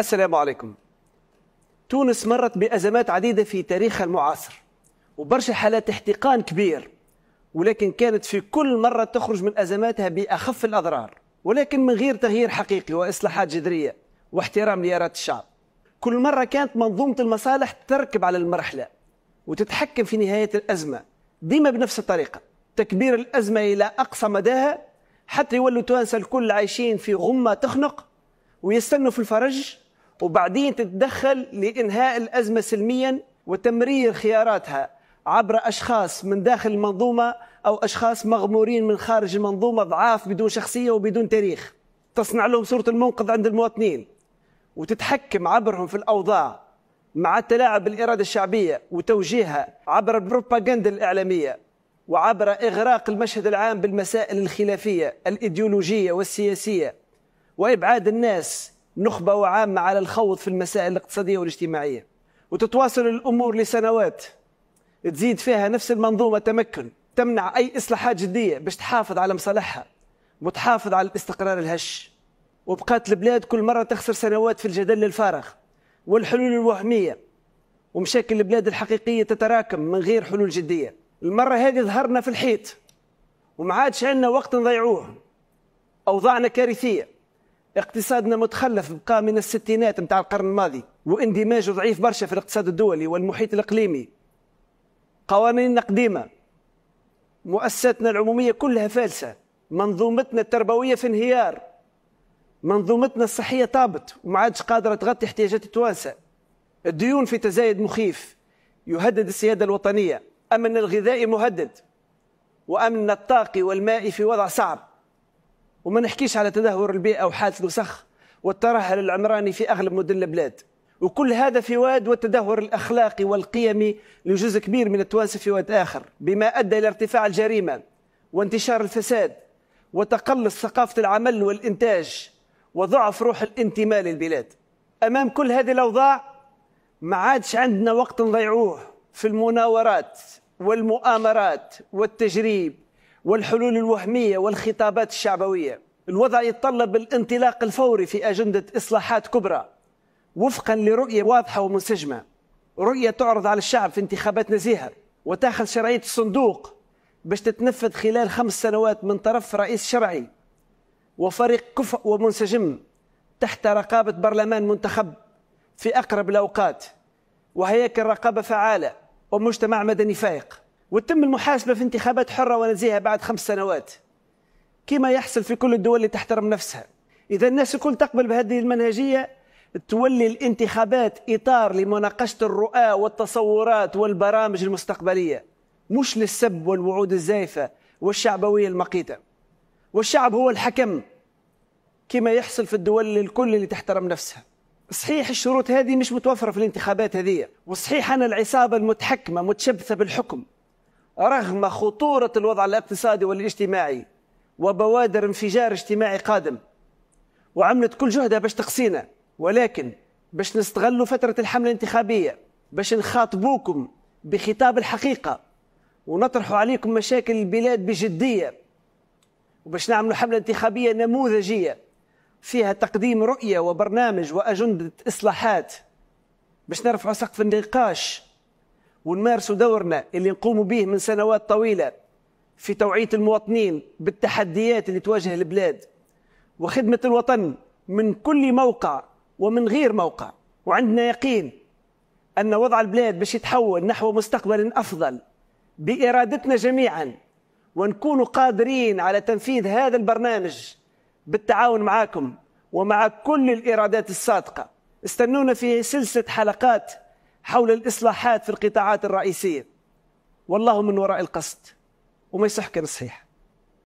السلام عليكم تونس مرت بأزمات عديدة في تاريخها المعاصر وبرشا حالات احتقان كبير ولكن كانت في كل مرة تخرج من أزماتها بأخف الأضرار ولكن من غير تغيير حقيقي وإصلاحات جذرية واحترام ليارات الشعب كل مرة كانت منظومة المصالح تركب على المرحلة وتتحكم في نهاية الأزمة ديما بنفس الطريقة تكبير الأزمة إلى أقصى مداها حتى يولوا توانسة الكل عايشين في غمة تخنق ويستنوا في الفرج وبعدين تتدخل لإنهاء الأزمة سلميا وتمرير خياراتها عبر أشخاص من داخل المنظومة أو أشخاص مغمورين من خارج المنظومة ضعاف بدون شخصية وبدون تاريخ تصنع لهم صورة المنقذ عند المواطنين وتتحكم عبرهم في الأوضاع مع تلاعب الإرادة الشعبية وتوجيهها عبر البروباغندا الإعلامية وعبر إغراق المشهد العام بالمسائل الخلافية الإيديولوجية والسياسية وإبعاد الناس نخبة وعامة على الخوض في المسائل الاقتصادية والاجتماعية وتتواصل الأمور لسنوات تزيد فيها نفس المنظومة تمكن تمنع أي إصلاحات جدية باش تحافظ على مصالحها وتحافظ على الاستقرار الهش وبقات البلاد كل مرة تخسر سنوات في الجدل الفارغ والحلول الوهمية ومشاكل البلاد الحقيقية تتراكم من غير حلول جدية المرة هذه ظهرنا في الحيط وما عادش عندنا وقت نضيعوه أوضاعنا كارثية اقتصادنا متخلف بقى من الستينات نتاع القرن الماضي واندماجه ضعيف برشا في الاقتصاد الدولي والمحيط الاقليمي قوانيننا قديمه مؤسساتنا العموميه كلها فالسه منظومتنا التربويه في انهيار منظومتنا الصحيه طابت وما عادش قادره تغطي احتياجات التوانسه الديون في تزايد مخيف يهدد السياده الوطنيه امن الغذائي مهدد وامن الطاقي والمائي في وضع صعب وما نحكيش على تدهور البيئة وحالة الوسخ والترهل العمراني في أغلب مدن البلاد وكل هذا في واد والتدهور الأخلاقي والقيمي لجزء كبير من التوانسة في واد آخر بما أدى إلى ارتفاع الجريمة وانتشار الفساد وتقلص ثقافة العمل والإنتاج وضعف روح الانتماء للبلاد أمام كل هذه الأوضاع ما عادش عندنا وقت نضيعوه في المناورات والمؤامرات والتجريب والحلول الوهمية والخطابات الشعبوية الوضع يتطلب الانطلاق الفوري في أجندة إصلاحات كبرى وفقا لرؤية واضحة ومنسجمة رؤية تعرض على الشعب في انتخابات نزيهة وتاخذ شرعية الصندوق باش تتنفذ خلال خمس سنوات من طرف رئيس شرعي وفريق كفء ومنسجم تحت رقابة برلمان منتخب في أقرب الأوقات وهياكل رقابة فعالة ومجتمع مدني فائق وتم المحاسبة في انتخابات حرة ونزيهة بعد خمس سنوات كما يحصل في كل الدول اللي تحترم نفسها إذا الناس الكل تقبل بهذه المنهجية تولي الانتخابات إطار لمناقشة الرؤى والتصورات والبرامج المستقبلية مش للسب والوعود الزائفة والشعبوية المقيتة والشعب هو الحكم كما يحصل في الدول الكل اللي تحترم نفسها صحيح الشروط هذه مش متوفرة في الانتخابات هذه وصحيح أن العصابة المتحكمة متشبثة بالحكم رغم خطورة الوضع الاقتصادي والاجتماعي وبوادر انفجار اجتماعي قادم وعملت كل جهدها باش تقصينا ولكن باش نستغلوا فترة الحملة الانتخابية باش نخاطبوكم بخطاب الحقيقة ونطرحوا عليكم مشاكل البلاد بجدية وباش نعملوا حملة انتخابية نموذجية فيها تقديم رؤية وبرنامج وأجندة إصلاحات باش نرفعوا سقف النقاش ونمارسوا دورنا اللي نقوموا به من سنوات طويلة في توعية المواطنين بالتحديات اللي تواجه البلاد وخدمة الوطن من كل موقع ومن غير موقع وعندنا يقين أن وضع البلاد باش يتحول نحو مستقبل أفضل بإرادتنا جميعا ونكون قادرين على تنفيذ هذا البرنامج بالتعاون معكم ومع كل الإرادات الصادقة استنونا في سلسلة حلقات حول الإصلاحات في القطاعات الرئيسية والله من وراء القصد وما يصح كان صحيح